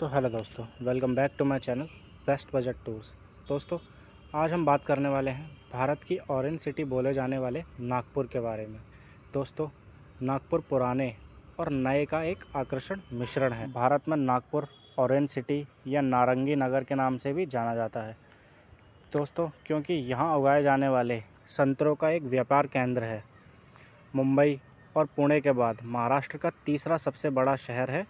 तो हेलो दोस्तों welcome back to my channel best budget tours दोस्तों आज हम बात करने वाले हैं भारत की ऑरेंज सिटी बोले जाने वाले नागपुर के बारे में दोस्तों नागपुर पुराने और नए का एक आकर्षण मिश्रण है भारत में नागपुर ऑरेंज सिटी या नारंगी नगर के नाम से भी जाना जाता है दोस्तों क्योंकि यहाँ उगाए जाने वाले संतरों का एक व्यापार केंद्र है मुंबई और पुणे के बाद महाराष्ट्र का तीसरा सबसे बड़ा शहर है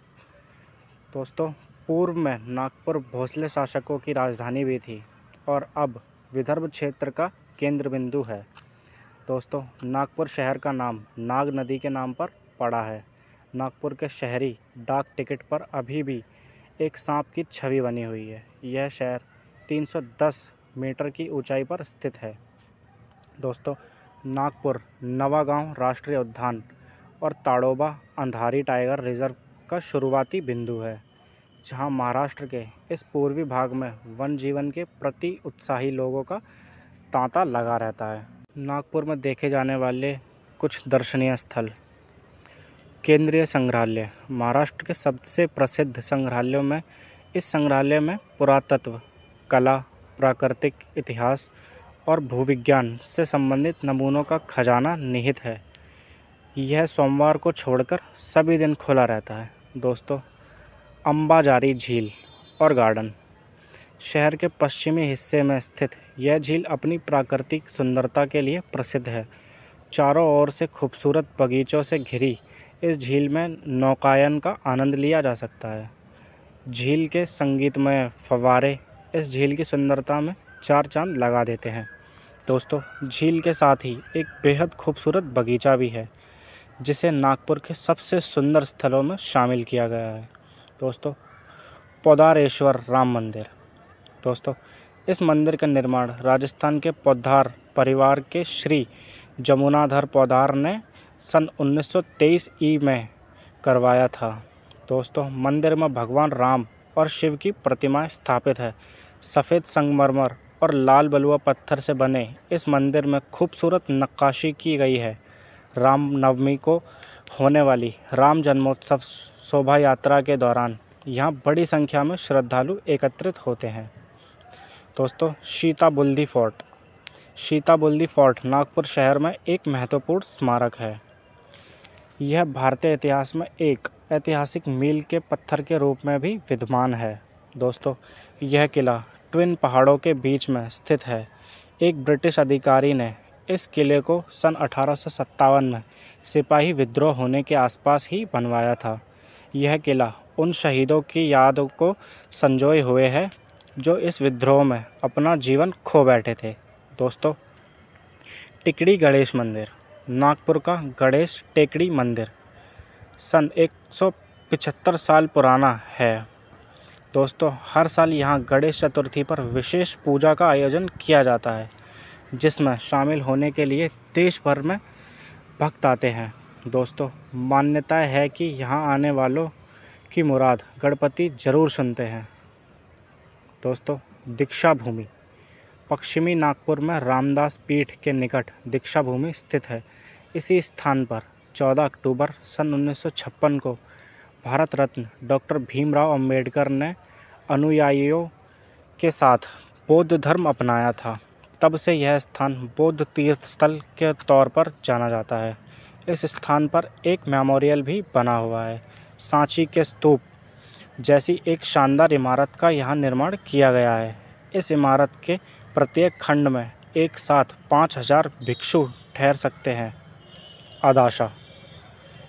दोस्तों पूर्व में नागपुर भोसले शासकों की राजधानी भी थी और अब विदर्भ क्षेत्र का केंद्र बिंदु है दोस्तों नागपुर शहर का नाम नाग नदी के नाम पर पड़ा है नागपुर के शहरी डाक टिकट पर अभी भी एक सांप की छवि बनी हुई है यह शहर 310 मीटर की ऊंचाई पर स्थित है दोस्तों नागपुर नवागांव राष्ट्रीय उद्यान और ताड़ोबा अंधारी टाइगर रिजर्व का शुरुआती बिंदु है जहां महाराष्ट्र के इस पूर्वी भाग में वन जीवन के प्रति उत्साही लोगों का तांता लगा रहता है नागपुर में देखे जाने वाले कुछ दर्शनीय स्थल केंद्रीय संग्रहालय महाराष्ट्र के सबसे प्रसिद्ध संग्रहालयों में इस संग्रहालय में पुरातत्व कला प्राकृतिक इतिहास और भूविज्ञान से संबंधित नमूनों का खजाना निहित है यह सोमवार को छोड़कर सभी दिन खुला रहता है दोस्तों अम्बाजारी झील और गार्डन शहर के पश्चिमी हिस्से में स्थित यह झील अपनी प्राकृतिक सुंदरता के लिए प्रसिद्ध है चारों ओर से खूबसूरत बगीचों से घिरी इस झील में नौकायन का आनंद लिया जा सकता है झील के संगीतमय फवारे इस झील की सुंदरता में चार चांद लगा देते हैं दोस्तों झील के साथ ही एक बेहद खूबसूरत बगीचा भी है जिसे नागपुर के सबसे सुंदर स्थलों में शामिल किया गया है दोस्तों पौधारेश्वर राम मंदिर दोस्तों इस मंदिर का निर्माण राजस्थान के पौधार परिवार के श्री जमुनाधर पौधार ने सन 1923 ई में करवाया था दोस्तों मंदिर में भगवान राम और शिव की प्रतिमाएं स्थापित है सफ़ेद संगमरमर और लाल बलुआ पत्थर से बने इस मंदिर में खूबसूरत नक्काशी की गई है राम नवमी को होने वाली राम जन्मोत्सव शोभा यात्रा के दौरान यहाँ बड़ी संख्या में श्रद्धालु एकत्रित होते हैं दोस्तों सीता बुल्दी फोर्ट सीता बुल्दी फोर्ट नागपुर शहर में एक महत्वपूर्ण स्मारक है यह भारतीय इतिहास में एक ऐतिहासिक मील के पत्थर के रूप में भी विद्यमान है दोस्तों यह किला ट्विन पहाड़ों के बीच में स्थित है एक ब्रिटिश अधिकारी ने इस किले को सन अठारह में सिपाही विद्रोह होने के आसपास ही बनवाया था यह किला उन शहीदों की याद को संजोए हुए है जो इस विद्रोह में अपना जीवन खो बैठे थे दोस्तों टिकड़ी गणेश मंदिर नागपुर का गणेश टेकड़ी मंदिर सन एक साल पुराना है दोस्तों हर साल यहाँ गणेश चतुर्थी पर विशेष पूजा का आयोजन किया जाता है जिसमें शामिल होने के लिए देश भर में भक्त आते हैं दोस्तों मान्यता है कि यहाँ आने वालों की मुराद गणपति ज़रूर सुनते हैं दोस्तों दीक्षा भूमि पश्चिमी नागपुर में रामदास पीठ के निकट दीक्षा भूमि स्थित है इसी स्थान पर 14 अक्टूबर सन 1956 को भारत रत्न डॉक्टर भीमराव अंबेडकर ने अनुयायियों के साथ बौद्ध धर्म अपनाया था तब से यह स्थान बौद्ध तीर्थ स्थल के तौर पर जाना जाता है इस स्थान पर एक मेमोरियल भी बना हुआ है सांची के स्तूप जैसी एक शानदार इमारत का यहाँ निर्माण किया गया है इस इमारत के प्रत्येक खंड में एक साथ पाँच हजार भिक्षु ठहर सकते हैं आदाशा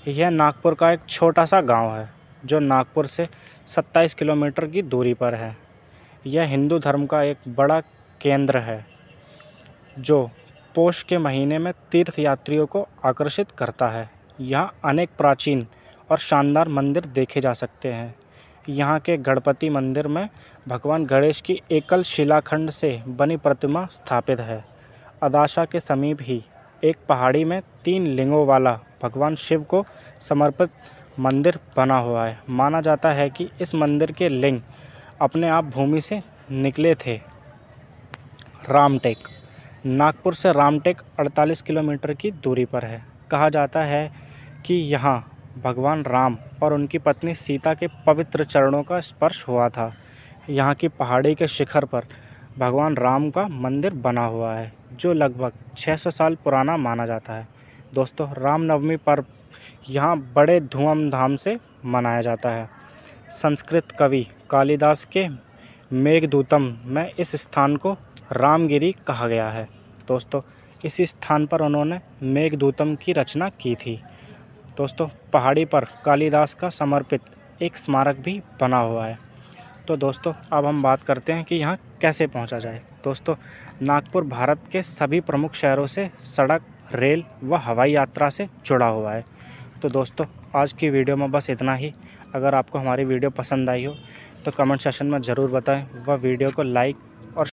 यह नागपुर का एक छोटा सा गांव है जो नागपुर से 27 किलोमीटर की दूरी पर है यह हिंदू धर्म का एक बड़ा केंद्र है जो पोष के महीने में तीर्थ यात्रियों को आकर्षित करता है यहाँ अनेक प्राचीन और शानदार मंदिर देखे जा सकते हैं यहाँ के गणपति मंदिर में भगवान गणेश की एकल शिलाखंड से बनी प्रतिमा स्थापित है अदाशा के समीप ही एक पहाड़ी में तीन लिंगों वाला भगवान शिव को समर्पित मंदिर बना हुआ है माना जाता है कि इस मंदिर के लिंग अपने आप भूमि से निकले थे रामटेक नागपुर से रामटेक 48 किलोमीटर की दूरी पर है कहा जाता है कि यहाँ भगवान राम और उनकी पत्नी सीता के पवित्र चरणों का स्पर्श हुआ था यहाँ की पहाड़ी के शिखर पर भगवान राम का मंदिर बना हुआ है जो लगभग 600 साल पुराना माना जाता है दोस्तों रामनवमी पर्व यहाँ बड़े धूमधाम से मनाया जाता है संस्कृत कवि कालिदास के मेघदूतम में इस स्थान को रामगिरी कहा गया है दोस्तों इसी स्थान पर उन्होंने मेघदूतम की रचना की थी दोस्तों पहाड़ी पर कालिदास का समर्पित एक स्मारक भी बना हुआ है तो दोस्तों अब हम बात करते हैं कि यहाँ कैसे पहुँचा जाए दोस्तों नागपुर भारत के सभी प्रमुख शहरों से सड़क रेल व हवाई यात्रा से जुड़ा हुआ है तो दोस्तों आज की वीडियो में बस इतना ही अगर आपको हमारी वीडियो पसंद आई हो तो कमेंट सेशन में ज़रूर बताएं व वीडियो को लाइक